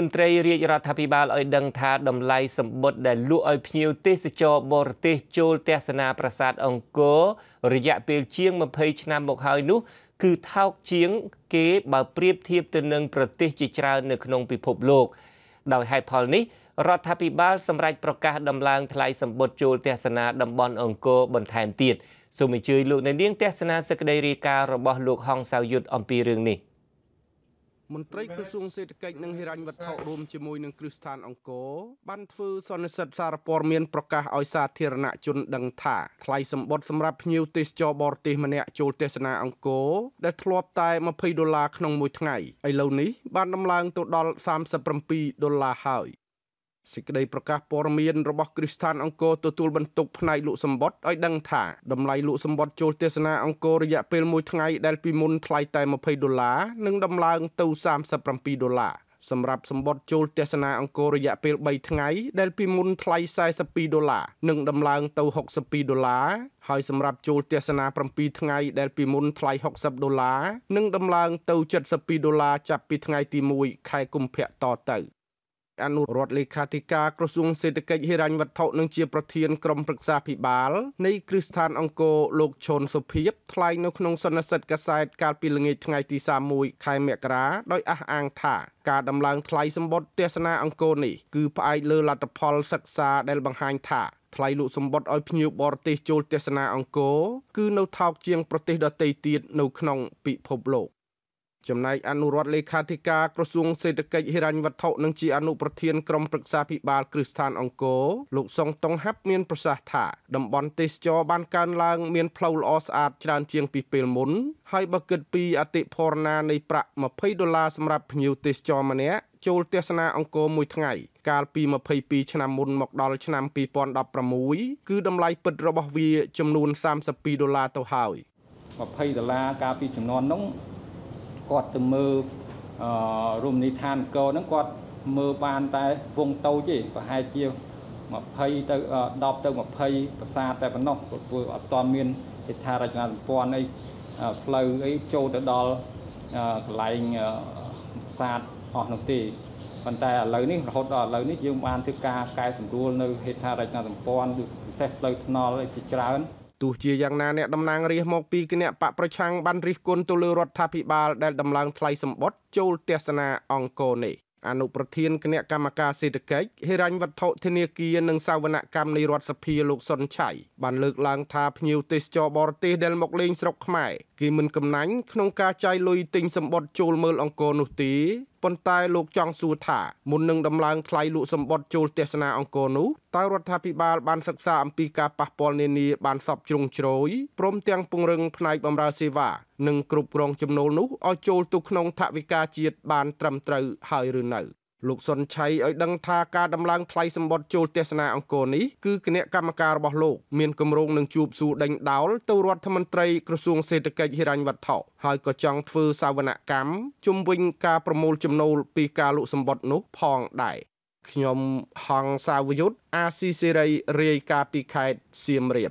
មន្ត្រីរាជរដ្ឋាភិបាលឲ្យដឹងថាតម្លៃសម្បត្តិដែលលក់ឲ្យភ្ញៀវទេសចរបរទេសចូលទស្សនា ប្រាសាទអង្គររយៈពេលជាង20ឆ្នាំមកហើយនោះ គឺថោកជាង គេបើប្រៀបធៀបទៅនឹងប្រទេស ជាច្រើននៅក្នុងពិភពលោកដោយហេតុផលនេះ រដ្ឋាភិបាល សម្រេចប្រកាសដំឡើងថ្លៃសម្បត្តិចូលទស្សនាតំបន់អង្គរបន្ថែមទៀតសូមអញ្ជើញលោកអ្នកនាងទស្សនាសេចក្តីរាយការណ៍របស់លោកហងសាវយុទ្ធអំពីរឿងនេះ។មន្ត្រីក្រសួងសេដ្ឋកិច្ចនិងហិរញ្ញវត្ថុរួមជាមួយនឹងគ្រឹះស្ថានអង្គរបានធ្វើសន្និសិទសារព័ត៌មានប្រកាសឲ្យសាធារណជនដឹងថាថ្លៃសម្បត្តិសម្រាប់ភ្ញៀវទេសចរបរទេសម្នាក់ចូលទស្សនាអង្គរដែលធ្លាប់តែ20ដុល្លារក្នុងមួយថ្ងៃឥឡូវនេះបានដំឡើងទៅដល់37ដុល្លារហើយសេចក្តីប្រកាសព័ត៌មានរបស់គ្រឹះស្ថានអង្គរទទួលបន្ទុកផ្នែកលក់សម្បត្តិឲ្យដឹងថាតម្លៃលក់សម្បត្តិចូលទស្សនាអង្គររយៈពេល1ថ្ងៃដែលពីមុនថ្លៃតែ20ដុល្លារនឹងដំឡើងទៅ37ដុល្លារសម្រាប់សម្បត្តិចូលទស្សនាអង្គររយៈពេល3ថ្ងៃដែលពីមុនថ្លៃ42ដុល្លារនឹងដំឡើងទៅ62ដុល្លារហើយសម្រាប់ចូលទស្សនា7ថ្ងៃដែលពីមុនថ្លៃ60ដុល្លារនឹងដំឡើងទៅ72ដុល្លារចាប់ពីថ្ងៃទី1ខែកុម្ភៈតទៅអនុរដ្ឋលេខាធិការក្រសួងសេដ្ឋកិច្ចហិរញ្ញវត្ថុនិងជាប្រធានក្រុមប្រឹក្សាភិបាលនៃគ្រឹះស្ថានអង្គរលោកឈុនសុភីបថ្លែងនៅក្នុងសន្និសីទកាសែតកាលពីល្ងាចថ្ងៃទី31ខែមករាដោយអះអាងថា ការដំឡើងថ្លៃសម្បត្តិទេសនាអង្គរនេះគឺផ្អែកលើលទ្ធផលសិក្សាដែលបង្ហាញថាថ្លៃលក់សម្បត្តិឲ្យភ្ញៀវបរទេសចូលទេសនាអង្គរ គឺនៅថោកជាងប្រទេសដទៃទៀតនៅក្នុងពិភពលោកចំណែកអនុរដ្ឋលេខាធិការក្រសួងសេដ្ឋកិច្ចហិរញ្ញវត្ថុនិងជាអនុប្រធានក្រុមប្រឹក្សាភិបាលគ្រឹះស្ថានអង្គរលោកសុងតុងហាប់មាន ប្រសាសន៍ថាតំបន់ទេសចរបានកើនឡើង មានផ្លូវល្អស្អាតច្រើនជាងពីពេលមុន ហើយបើគិតពីអតិផរណានៃប្រាក់20ដុល្លារសម្រាប់ភ្ញៀវទេសចរម្នាក់ចូលទស្សនាអង្គរមួយថ្ងៃកាលពី22ឆ្នាំមុនមកដល់ឆ្នាំ2016គឺតម្លៃពិតរបស់វា ចំនួន32ដុល្លារទៅហើយ20ដុល្លារកាលពីចំនួននោះគាត់ទៅមើលរមណីយដ្ឋានកោហ្នឹងគាត់មើលបានតែវងតូចទេប្រហែលជា20ទៅ10ទៅ20ប្រាសាទតែប៉ុណ្ណោះគាត់ធ្វើអត់ទាន់មានហេដ្ឋារចនាសម្ព័ន្ធអីផ្លូវអីចូលទៅដល់កន្លែងប្រាសាទអស់នោះទេប៉ុន្តែឥឡូវនេះរហូតដល់ឥឡូវនេះយើងបានធ្វើការកែសម្រួលនៅហេដ្ឋារចនាសម្ព័ន្ធពិសេសផ្លូវថ្នល់ជាច្រើនទោះជាយ៉ាងណាអ្នកតំណាងរាស្ត្រមកពីគណៈបកប្រឆាំងបានរិះគន់ទៅលើរដ្ឋាភិបាលដែលដំឡើងថ្លៃសម្បត្តិចូលទស្សនាអង្គរនេះអនុប្រធានគណៈកម្មការសេដ្ឋកិច្ចហិរញ្ញវត្ថុធនាគារនិងសាវនកម្មនៃរដ្ឋសភាលោកសុនឆៃបានលើកឡើង ថាភ្ញៀវទេសចរបរទេសដែលមកលេងស្រុកខ្មែរគេមិនកំណាញ់ក្នុងការចាយលុយទិញសម្បត្តិចូលមើលអង្គរនោះទេប៉ុន្តែលោកចង់សួរថាមុននឹងដំឡើងថ្លៃលក់សម្បត្តិចូលទេសនាអង្គរនោះតើរដ្ឋាភិបាលបានសិក្សា អំពីការប៉ះពាល់នានាបានសពជ្រុងជ្រោយព្រមទាំងពង្រឹងផ្នែកបម្រើសេវានិងគ្រប់គ្រងចំណូលនោះឲ្យចូលទៅក្នុងថវិកាជាតិបាន ត្រឹមត្រូវហើយឬនៅលោកសុនឆៃឲ្យដឹងថាការដំឡើងថ្លៃសម្បត្តិចូលទស្សនាអង្គរនេះគឺគណៈកម្មការរបស់លោក មានគម្រោងនឹងជួបសួរដេញដោលទៅរដ្ឋមន្ត្រីក្រសួងសេដ្ឋកិច្ចហិរញ្ញវត្ថុហើយក៏ចង់ធ្វើសាវនកម្មជំវិញការប្រមូលចំណូលពីការលក់សម្បត្តិនោះផងដែរខ្ញុំហងសាវយុទ្ធអាស៊ីសេរីរាយការណ៍ពីខេត្តសៀមរាប